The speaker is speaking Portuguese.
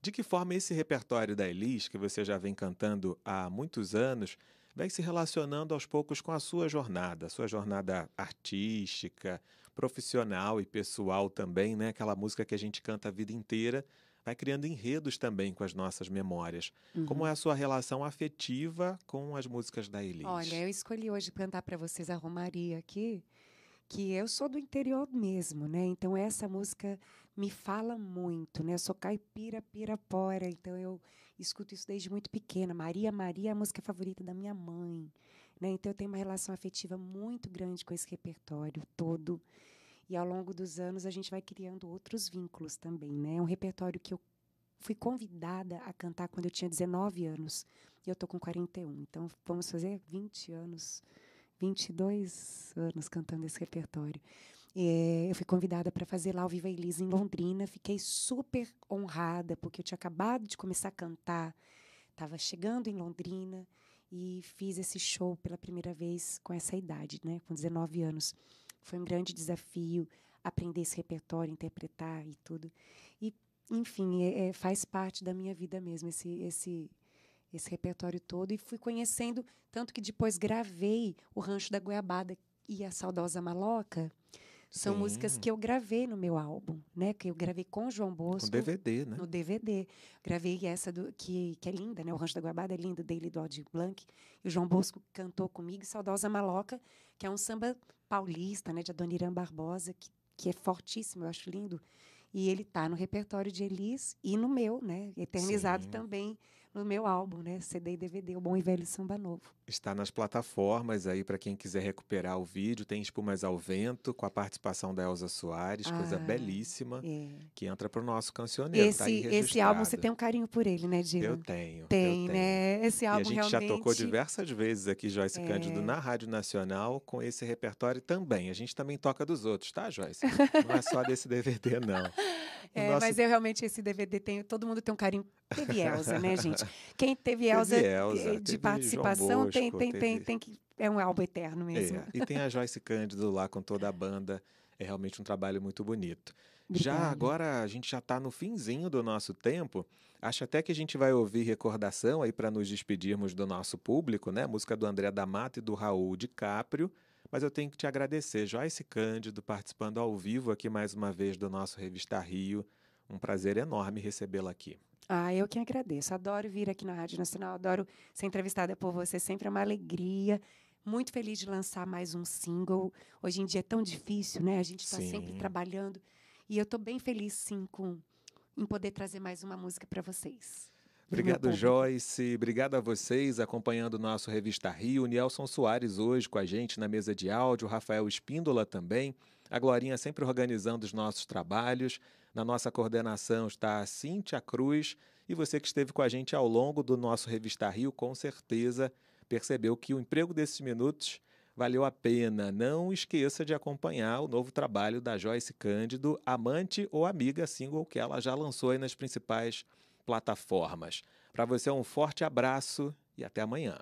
De que forma esse repertório da Elis, que você já vem cantando há muitos anos, vai se relacionando aos poucos com a sua jornada, a sua jornada artística, profissional e pessoal também, né? Aquela música que a gente canta a vida inteira, vai criando enredos também com as nossas memórias. Uhum. Como é uhum. a sua relação afetiva com as músicas da Elis? Olha, eu escolhi hoje cantar para vocês a Romaria aqui que eu sou do interior mesmo, né? Então essa música me fala muito, né? Eu sou caipira, pirapora, então eu escuto isso desde muito pequena. Maria Maria é a música favorita da minha mãe, né? Então eu tenho uma relação afetiva muito grande com esse repertório todo. E ao longo dos anos a gente vai criando outros vínculos também, né? É um repertório que eu fui convidada a cantar quando eu tinha 19 anos e eu tô com 41. Então vamos fazer 20 anos 22 anos cantando esse repertório. É, eu fui convidada para fazer lá o Viva Elisa em Londrina, fiquei super honrada, porque eu tinha acabado de começar a cantar, estava chegando em Londrina e fiz esse show pela primeira vez com essa idade, né, com 19 anos. Foi um grande desafio aprender esse repertório, interpretar e tudo. E, enfim, é, é, faz parte da minha vida mesmo esse, esse esse repertório todo e fui conhecendo, tanto que depois gravei o Rancho da Goiabada e a Saudosa Maloca. São Sim. músicas que eu gravei no meu álbum, né? Que eu gravei com João Bosco. No DVD, né? No DVD. Gravei essa do, que, que é linda, né? O Rancho da Guabada é lindo, dele do Aldir Blanc. E o João Bosco cantou comigo, Saudosa Maloca, que é um samba paulista, né? De Adoniran Barbosa, que, que é fortíssimo, eu acho lindo. E ele tá no repertório de Elis e no meu, né? Eternizado Sim. também no meu álbum, né? CD e DVD, o Bom e Velho Samba Novo. Está nas plataformas aí para quem quiser recuperar o vídeo. Tem Espumas ao Vento, com a participação da Elza Soares, ah, coisa belíssima, é. que entra para o nosso cancioneiro. Tá esse, tá esse álbum, você tem um carinho por ele, né, Dino? Eu tenho. Tem, eu né? Tenho. Esse álbum realmente. a gente realmente... já tocou diversas vezes aqui, Joyce é. Cândido, na Rádio Nacional, com esse repertório também. A gente também toca dos outros, tá, Joyce? Não é só desse DVD, não. É, nosso... Mas eu realmente, esse DVD, tenho, todo mundo tem um carinho. Teve Elza, né, gente? Quem teve Elza, teve Elza eh, de teve participação Bosco, tem, tem, teve... tem, tem que. É um álbum eterno é, mesmo. É. E tem a Joyce Cândido lá com toda a banda. É realmente um trabalho muito bonito. Obrigada. Já agora a gente já está no finzinho do nosso tempo. Acho até que a gente vai ouvir recordação aí para nos despedirmos do nosso público, né? Música do André D'Amato e do Raul de Caprio. Mas eu tenho que te agradecer, Joyce Cândido, participando ao vivo aqui mais uma vez do nosso Revista Rio. Um prazer enorme recebê-la aqui. Ah, eu que agradeço. Adoro vir aqui na Rádio Nacional, adoro ser entrevistada por você, sempre é uma alegria. Muito feliz de lançar mais um single. Hoje em dia é tão difícil, né? A gente está sempre trabalhando. E eu estou bem feliz, sim, com, em poder trazer mais uma música para vocês. Obrigado, Joyce. Obrigado a vocês acompanhando o nosso Revista Rio. Nelson Soares hoje com a gente na mesa de áudio, Rafael Espíndola também. A Glorinha sempre organizando os nossos trabalhos. Na nossa coordenação está a Cíntia Cruz. E você que esteve com a gente ao longo do nosso Revista Rio, com certeza percebeu que o emprego desses minutos valeu a pena. Não esqueça de acompanhar o novo trabalho da Joyce Cândido, Amante ou Amiga, single que ela já lançou nas principais plataformas. Para você, um forte abraço e até amanhã.